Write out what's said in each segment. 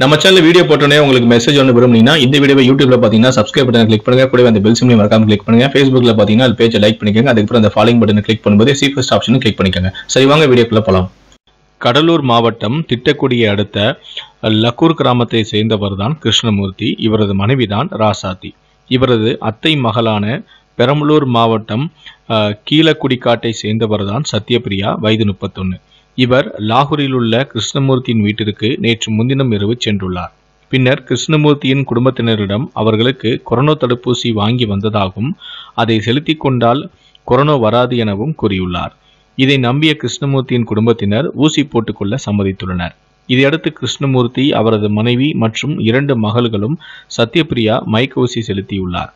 நம்ம channel video போட்டோன்னே உங்களுக்கு மெசேஜ் ஒன்று விரும்புனீங்கன்னா இந்த வீடியோ யூடியூப்ல பார்த்தீங்கன்னா சப்ஸ்கிரைப் பட்டன் கிளிக் பண்ணுங்க கூட அந்த பெல் சிம்லையும் மறக்காம கிளிக் பண்ணுங்க ஃபேஸ்புக்ல பார்த்தீங்கன்னா அது பேஜை லைக் பண்ணிக்கோங்க அதுக்கப்புறம் அந்த ஃபாலோயிங் பட்டன் கிளிக் பண்ணும்போது சீஃபஸ்ட் ஆப்ஷனும் கிளிக் பண்ணிக்கோங்க சரி வாங்க வீடியோக்குள்ள போகலாம் கடலூர் மாவட்டம் திட்டக்குடியை அடுத்த லக்கூர் கிராமத்தை சேர்ந்தவர் தான் கிருஷ்ணமூர்த்தி இவரது மனைவி தான் ராசாத்தி இவரது அத்தை மகளான பெரம்பலூர் மாவட்டம் கீழக்குடிக்காட்டை சேர்ந்தவர் தான் சத்யபிரியா வயது முப்பத்தொன்று இவர் லாகூரில் உள்ள கிருஷ்ணமூர்த்தியின் வீட்டிற்கு நேற்று முன்தினம் இரவு சென்றுள்ளார் பின்னர் கிருஷ்ணமூர்த்தியின் குடும்பத்தினரிடம் அவர்களுக்கு கொரோனா தடுப்பூசி வாங்கி வந்ததாகவும் அதை செலுத்தி கொண்டால் கொரோனா வராது எனவும் கூறியுள்ளார் இதை நம்பிய கிருஷ்ணமூர்த்தியின் குடும்பத்தினர் ஊசி போட்டுக்கொள்ள சம்மதித்துள்ளனர் இதையடுத்து கிருஷ்ணமூர்த்தி அவரது மனைவி மற்றும் இரண்டு மகள்களும் சத்யபிரியா மயக்க ஊசி செலுத்தியுள்ளார்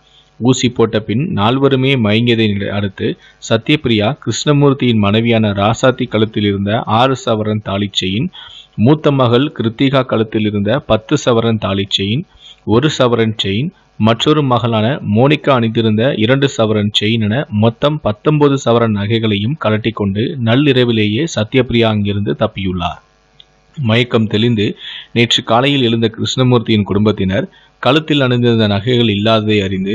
ஊசி போட்ட பின் நால்வருமே மயங்கியதை அடுத்து சத்யபிரியா கிருஷ்ணமூர்த்தியின் மனைவியான ராசாத்தி கழுத்தில் இருந்த ஆறு சவரன் தாலிச்செயின் மூத்த மகள் கிருத்திகா கழுத்தில் இருந்த பத்து சவரன் தாலி செயின் ஒரு சவரன் செயின் மற்றொரு மகளான மோனிகா அணிந்திருந்த இரண்டு சவரன் செயின் என மொத்தம் பத்தொன்பது சவரன் நகைகளையும் கலட்டி கொண்டு நள்ளிரவிலேயே சத்யபிரியா அங்கிருந்து தப்பியுள்ளார் மயக்கம் தெளிந்து நேற்று காலையில் எழுந்த கிருஷ்ணமூர்த்தியின் குடும்பத்தினர் கழுத்தில் அணிந்திருந்த நகைகள் இல்லாததை அறிந்து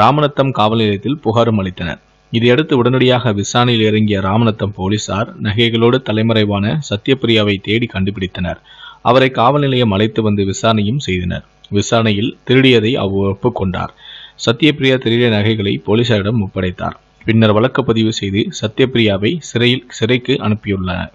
ராமநத்தம் காவல் நிலையத்தில் புகாரும் அளித்தனர் இதையடுத்து உடனடியாக விசாரணையில் இறங்கிய ராமநத்தம் போலீசார் நகைகளோடு தலைமறைவான சத்யபிரியாவை தேடி கண்டுபிடித்தனர் அவரை காவல் நிலையம் அழைத்து வந்து விசாரணையும் செய்தனர் விசாரணையில் திருடியதை அவர் ஒப்புக்கொண்டார் சத்யபிரியா திருடிய நகைகளை போலீசாரிடம் ஒப்படைத்தார் பின்னர் வழக்கு பதிவு செய்து சத்யபிரியாவை சிறையில் சிறைக்கு அனுப்பியுள்ளனர்